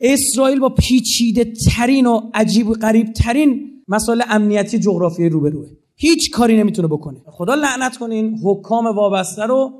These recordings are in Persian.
اسرائیل با پیچیده ترین و عجیب و غریب ترین مسائل امنیتی جغرافیایی روبروه هیچ کاری نمیتونه بکنه خدا لعنت کنین حکام وابسته رو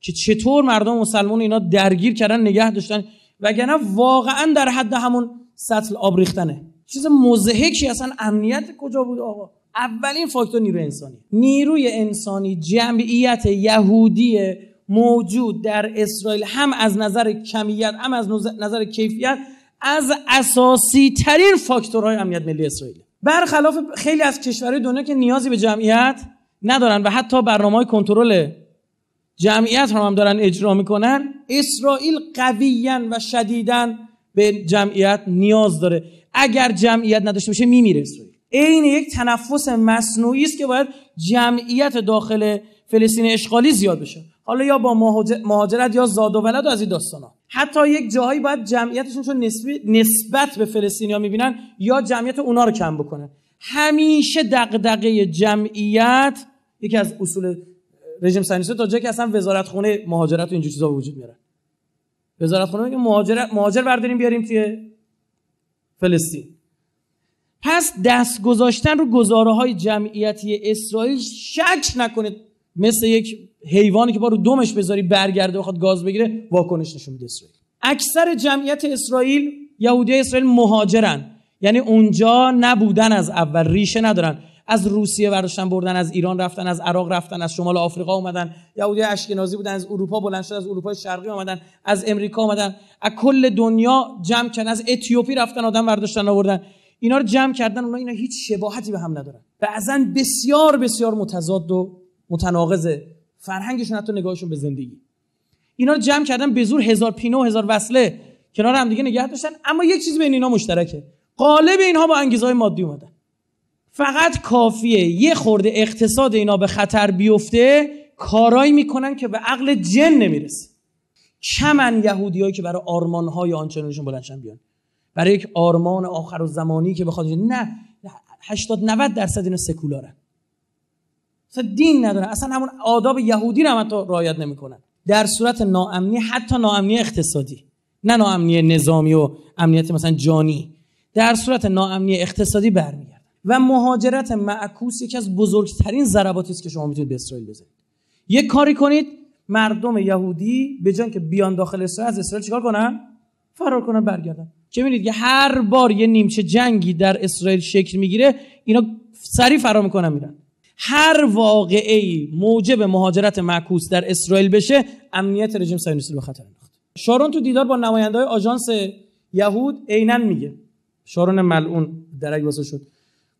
که چطور مردم مسلمان اینا درگیر کردن نگه داشتن وگرنه واقعا در حد همون سطل آب ریختنه چیز مزهکی اصلا امنیت کجا بود آقا اولین فاکتور نیروی انسانی نیروی انسانی جمعیت یهودی موجود در اسرائیل هم از نظر کمیت هم از نظر کیفیت از اساسی ترین فاکتورهای امنیت ملی اسرائیل برخلاف خیلی از کشورهای دنیا که نیازی به جمعیت ندارن و حتی برنامه های کنترل جمعیت رو هم دارن اجرا میکنن اسرائیل قویا و شدیدا به جمعیت نیاز داره اگر جمعیت نداشته باشه میمیره اسرائیل عین یک تنفس مصنوعی است که باید جمعیت داخل فلسطین اشغالی زیاد بشه حالا یا با مهاجرت یا زاد و ولد و از این داستانا حتی یک جاهایی باید جمعیتشون چون نسبت به فلسطینیا میبینن یا جمعیت اونا رو کم بکنه همیشه دغدغه جمعیت یکی از اصول رژیم سنیسته تا جایی که اصلا وزارت خونه مهاجرت و اینجور چیزا وجود میره وزارت خونه میگه مهاجرت مهاجر برداریم بیاریم توی فلسطین پس دست گذاشتن رو گزاره های جمعیتی اسرائیل شک نکنید مثل یک حیوانی که با رو دومش بذاری برگرده بخواد گاز بگیره واکنش نشون میده اسرائیل اکثر جمعیت اسرائیل یهودی اسرائیل مهاجرن یعنی اونجا نبودن از اول ریشه ندارن از روسیه برداشتن بردن از ایران رفتن از عراق رفتن از شمال آفریقا اومدن یهودی اشکنازی بودن از اروپا بلند شد از اروپا شرقی اومدن از امریکا اومدن از کل دنیا جمع کردن از اتیوپی رفتن آدم برداشتن آوردن اینا رو جمع کردن اونا اینا هیچ شباهتی به هم ندارن بعضا بسیار بسیار متضاد و متناقضه فرهنگشون حتی نگاهشون به زندگی اینا رو جمع کردن به زور هزار پینو هزار وصله کنار هم دیگه نگه داشتن اما یک چیز بین اینا مشترکه قالب اینها با انگیزهای مادی اومدن فقط کافیه یه خورده اقتصاد اینا به خطر بیفته کارایی میکنن که به عقل جن نمیرسه کمن یهودیایی که برای آرمانهای آنچنانشون بلندشن بیان برای یک آرمان آخر و زمانی که بخواد نه 80 90 درصد اینا سکولارن اصلا دین ندارن اصلا همون آداب یهودی رو هم تو رعایت نمیکنن در صورت ناامنی حتی ناامنی اقتصادی نه ناامنی نظامی و امنیت مثلا جانی در صورت ناامنی اقتصادی برمیگرد و مهاجرت معکوس یکی از بزرگترین ضرباتی است که شما میتونید به اسرائیل بزنید یک کاری کنید مردم یهودی به جای که بیان داخل اسرائیل از اسرائیل چیکار کنن فرار کنن برگردن که میدید که هر بار یه نیمچه جنگی در اسرائیل شکل میگیره اینا سریع فرار میکنن میرن هر واقعی موجب مهاجرت معکوس در اسرائیل بشه امنیت رژیم سایونیستی رو خطر انداخت شارون تو دیدار با های آژانس یهود عینا میگه شارون ملعون درک واسه شد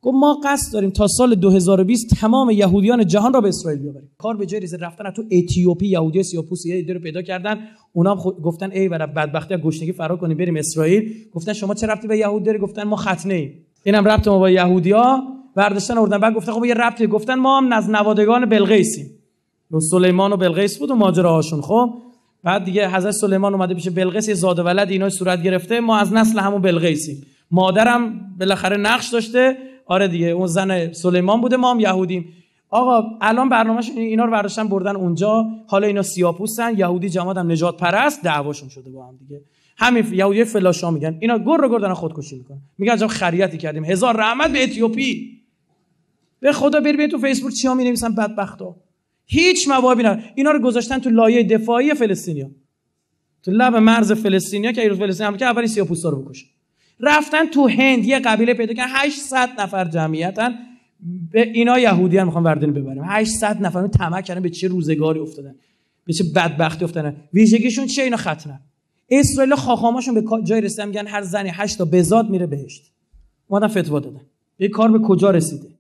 گفت ما قصد داریم تا سال 2020 تمام یهودیان جهان را به اسرائیل بیاوریم کار به جای ریز رفتن تو اتیوپی یهودی سیاپوس یه رو پیدا کردن اونا هم گفتن ای برای بدبختی گشنگی فرار کنیم بریم اسرائیل گفتن شما چه رفتی به یهود داری گفتن ما ختنه ایم اینم ربط ما با یهودی‌ها برداشتن آوردن بعد گفتن خب یه ربطی گفتن ما هم از نوادگان بلقیسیم سلیمان و بلقیس بود و ماجراهاشون خب بعد دیگه حضرت سلیمان اومده پیش بلقیس یه زاد ولد اینا صورت گرفته ما از نسل همون بلقیسیم مادرم بالاخره نقش داشته آره دیگه اون زن سلیمان بوده ما هم یهودیم آقا الان برنامهش اینا رو برداشتن بردن اونجا حالا اینا سیاپوسن یهودی جماعت هم نجات پرست دعواشون شده با هم دیگه همین یهودی فلاشا میگن اینا گور رو گردن خودکشی میکنن میگن جام خریتی کردیم هزار رحمت به اتیوپی به خدا بری ببین تو فیسبوک چیا می نویسن بدبختا هیچ مواهبی نه اینا رو گذاشتن تو لایه دفاعی فلسطینیا تو لب مرز فلسطینیا که ایران فلسطین هم که اولین سیاپوستا رو بکشه رفتن تو هند یه قبیله پیدا کردن 800 نفر جمعیتن به اینا یهودیان میخوان وردن ببرن 800 نفر تمک کردن به چه روزگاری افتادن به چه بدبختی افتادن ویژگیشون چه اینا ختنه اسرائیل خاخاماشون به جای رسیدن میگن هر زنی 8 تا بزاد میره بهشت اومدن فتوا دادن به کار به کجا رسیده